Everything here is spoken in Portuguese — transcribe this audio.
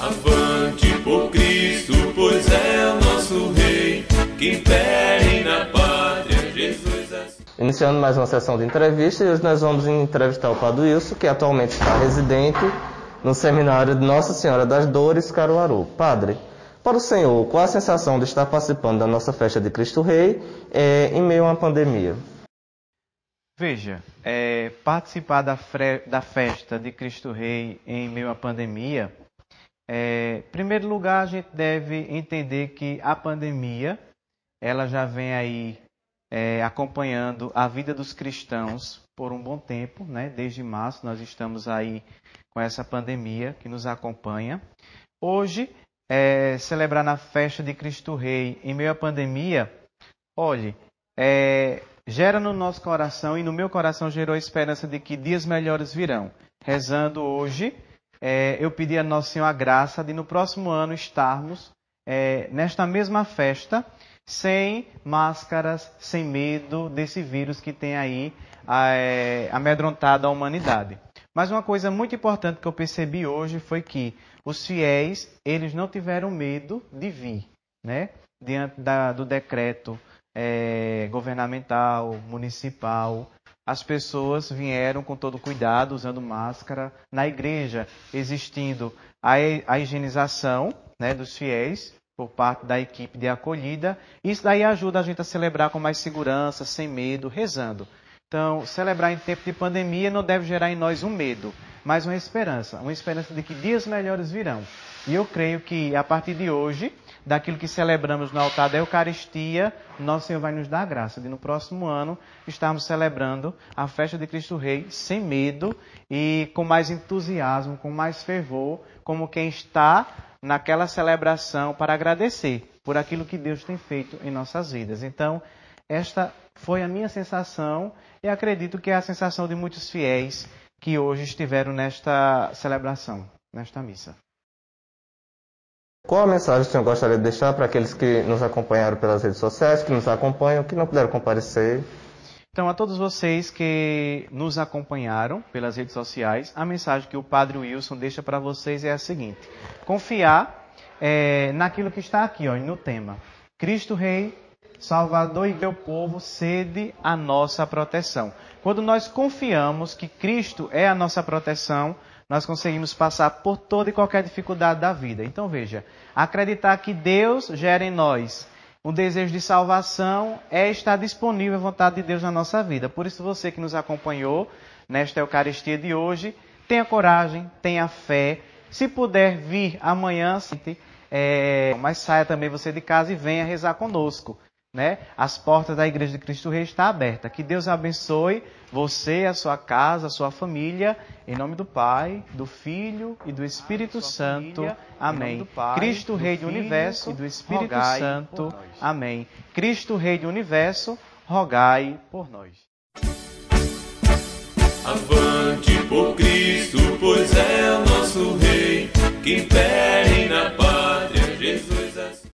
Avante por Cristo, pois é o nosso Rei, que impere na pátria Jesus. Iniciando mais uma sessão de entrevista, e hoje nós vamos entrevistar o Padre Wilson, que atualmente está residente no seminário de Nossa Senhora das Dores, Caruaru. Padre, para o senhor, qual a sensação de estar participando da nossa festa de Cristo Rei é, em meio a uma pandemia? Veja, é, participar da, da, festa de Cristo Rei em meio à pandemia é, em primeiro lugar, a gente deve entender que a pandemia ela já vem aí é, acompanhando a vida dos cristãos por um bom tempo, né? Desde março nós estamos aí com essa pandemia que nos acompanha. Hoje, é, celebrar na festa de Cristo Rei em meio à pandemia, olhe, é, gera no nosso coração e no meu coração gerou a esperança de que dias melhores virão. Rezando hoje, é, eu pedi a Nosso Senhor a graça de no próximo ano estarmos é, nesta mesma festa, sem máscaras, sem medo desse vírus que tem aí é, amedrontado a humanidade. Mas uma coisa muito importante que eu percebi hoje foi que os fiéis, eles não tiveram medo de vir, né? Diante da, do decreto é, governamental, municipal, as pessoas vieram com todo cuidado, usando máscara na igreja, existindo a, higienização né, dos fiéis por parte da equipe de acolhida. Isso daí ajuda a gente a celebrar com mais segurança, sem medo, rezando. Então, celebrar em tempo de pandemia não deve gerar em nós um medo, mas uma esperança, uma esperança de que dias melhores virão. E eu creio que a partir de hoje, daquilo que celebramos no altar da Eucaristia, nosso Senhor vai nos dar a graça de no próximo ano estarmos celebrando a festa de Cristo Rei sem medo e com mais entusiasmo, com mais fervor, como quem está naquela celebração para agradecer por aquilo que Deus tem feito em nossas vidas. Então, esta foi a minha sensação e acredito que é a sensação de muitos fiéis que hoje estiveram nesta celebração, nesta missa. Qual a mensagem que o senhor gostaria de deixar para aqueles que nos acompanharam pelas redes sociais, que nos acompanham, que não puderam comparecer? Então, a todos vocês que nos acompanharam pelas redes sociais, a mensagem que o Padre Wilson deixa para vocês é a seguinte: confiar é, naquilo que está aqui, ó, no tema. Cristo Rei, Salvador e teu povo, sede a nossa proteção. Quando nós confiamos que Cristo é a nossa proteção, nós conseguimos passar por toda e qualquer dificuldade da vida. Então veja, acreditar que Deus gera em nós um desejo de salvação é estar disponível à vontade de Deus na nossa vida. Por isso você que nos acompanhou nesta Eucaristia de hoje, tenha coragem, tenha fé. Se puder vir amanhã, é, mas saia também você de casa e venha rezar conosco né? As portas da Igreja de Cristo Rei estão abertas. Que Deus abençoe você, a sua casa, a sua família, em nome do Pai, do Filho e do Espírito ah, Santo. Família, Amém. Pai, Cristo Rei do Universo e do Espírito Santo. Amém. Cristo Rei do Universo, rogai por nós. Avante por Cristo.